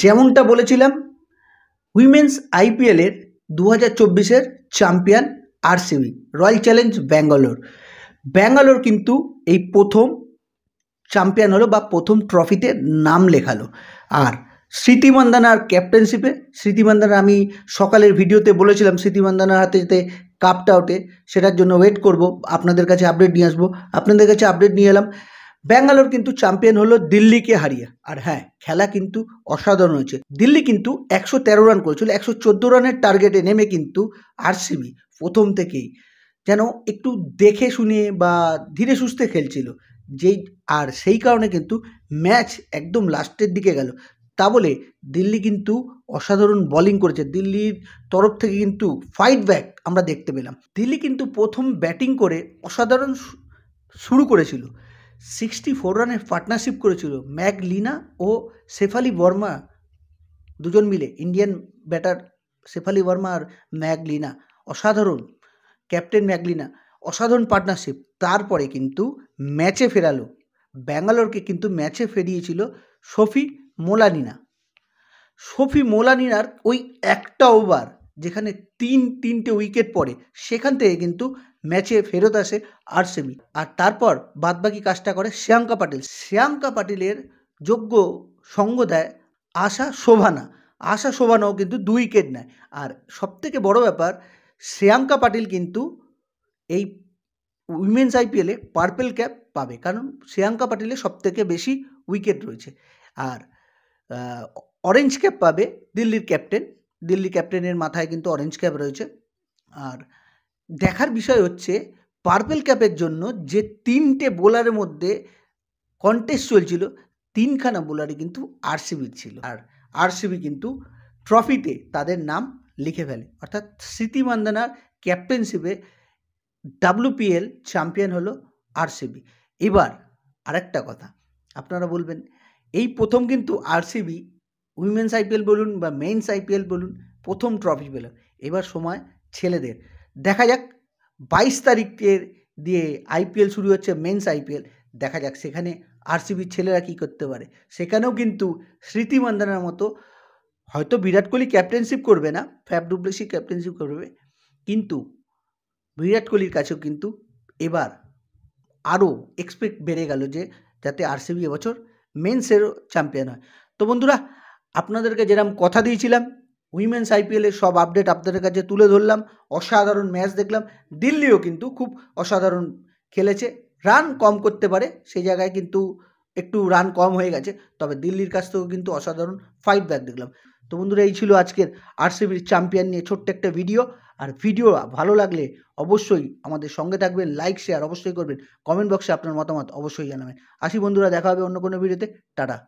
যেমনটা বলেছিলাম উইমেন্স আইপিএলের দু হাজার চব্বিশের champion RCB Royal Challenge Bangalore Bangalore কিন্তু এই প্রথম চ্যাম্পিয়ন হলো বা প্রথম ট্রফিতে নাম লেখালো আর স্মৃতিমান্দানার ক্যাপ্টেনশিপে স্মৃতিমান্দানা আমি সকালের ভিডিওতে বলেছিলাম স্মৃতিমান্দানার হাতে যেতে কাপটা ওঠে সেটার জন্য ওয়েট করব আপনাদের কাছে আপডেট নিয়ে আসবো আপনাদের কাছে আপডেট নিয়ে এলাম ব্যাঙ্গালোর কিন্তু চ্যাম্পিয়ন হলো দিল্লিকে হারিয়ে আর হ্যাঁ খেলা কিন্তু অসাধারণ হয়েছে দিল্লি কিন্তু একশো তেরো রান করেছিল একশো চোদ্দো রানের টার্গেটে নেমে কিন্তু আরসিবি প্রথম থেকেই যেন একটু দেখে শুনে বা ধীরে সুস্থে খেলছিল যেই আর সেই কারণে কিন্তু ম্যাচ একদম লাস্টের দিকে গেল তা বলে দিল্লি কিন্তু অসাধারণ বলিং করেছে দিল্লির তরফ থেকে কিন্তু ফাইট ব্যাক আমরা দেখতে পেলাম দিল্লি কিন্তু প্রথম ব্যাটিং করে অসাধারণ শুরু করেছিল সিক্সটি ফোর রানের পার্টনারশিপ করেছিল ম্যাক লিনা ও শেফালি বর্মা দুজন মিলে ইন্ডিয়ান ব্যাটার শেফালি বর্মা আর ম্যাক লিনা অসাধারণ ক্যাপ্টেন ম্যাকলিনা অসাধারণ পার্টনারশিপ তারপরে কিন্তু ম্যাচে ফেরালো ব্যাঙ্গালোরকে কিন্তু ম্যাচে ফেরিয়েছিল সফি মোলানিনা সফি মোলানিনার ওই একটা ওভার যেখানে তিন তিনটে উইকেট পড়ে সেখান থেকে কিন্তু ম্যাচে ফেরত আসে আরসেমি আর তারপর বাদবাকি কাজটা করে শ্রেয়াঙ্কা পাটিল শ্রেয়াঙ্কা পাটিলের যোগ্য সঙ্গ দেয় আশা শোভানা আশা শোভানাও কিন্তু দুই উইকেট নেয় আর সবথেকে বড় ব্যাপার শ্রেয়াঙ্কা পাটিল কিন্তু এই উইমেন্স আইপিএলে পার্পেল ক্যাপ পাবে কারণ শ্রেয়াঙ্কা সব সবথেকে বেশি উইকেট রয়েছে আর অরেঞ্জ ক্যাপ পাবে দিল্লির ক্যাপ্টেন দিল্লি ক্যাপ্টেনের মাথায় কিন্তু অরেঞ্জ ক্যাপ রয়েছে আর দেখার বিষয় হচ্ছে পার্পেল ক্যাপের জন্য যে তিনটে বোলারের মধ্যে কন্টেস্ট চলছিল তিনখানা বোলারই কিন্তু আরসিবির ছিল আর আরসিবি কিন্তু ট্রফিতে তাদের নাম লিখে ফেলে অর্থাৎ স্মৃতি মান্দানার ক্যাপ্টেনশিপে ডাব্লুপিএল চ্যাম্পিয়ন হলো আরসিবি এবার আরেকটা কথা আপনারা বলবেন এই প্রথম কিন্তু আরসিবি উইমেন্স আইপিএল বলুন বা মেন্স আইপিএল বলুন প্রথম ট্রফি পেল এবার সময় ছেলেদের দেখা যাক বাইশ তারিখের দিয়ে আইপিএল শুরু হচ্ছে মেন্স আইপিএল দেখা যাক সেখানে আরসিবির ছেলেরা কী করতে পারে সেখানেও কিন্তু স্মৃতি মান্দানার মতো হয়তো বিরাট কোহলি ক্যাপ্টেনশিপ করবে না ফ্যাব ডুপ্লেসি ক্যাপ্টেনশিপ করবে কিন্তু বিরাট কোহলির কাছেও কিন্তু এবার আরও এক্সপেক্ট বেড়ে গেল যে যাতে আরসিবি এবছর মেন্সেরও চ্যাম্পিয়ন হয় তো বন্ধুরা আপনাদেরকে যেরকম কথা দিয়েছিলাম উইমেন্স আইপিএলের সব আপডেট আপনাদের কাছে তুলে ধরলাম অসাধারণ ম্যাচ দেখলাম দিল্লিও কিন্তু খুব অসাধারণ খেলেছে রান কম করতে পারে সেই জায়গায় কিন্তু একটু রান কম হয়ে গেছে তবে দিল্লির কাছ থেকেও কিন্তু অসাধারণ ফাইট ব্যাক দেখলাম তো বন্ধুরা এই ছিল আজকের আরসিবির চ্যাম্পিয়ন নিয়ে ছোট্ট একটা ভিডিও আর ভিডিও ভালো লাগলে অবশ্যই আমাদের সঙ্গে থাকবেন লাইক শেয়ার অবশ্যই করবেন কমেন্ট বক্সে আপনার মতামত অবশ্যই জানাবেন আসি বন্ধুরা দেখা হবে অন্য কোনো ভিডিওতে টাটা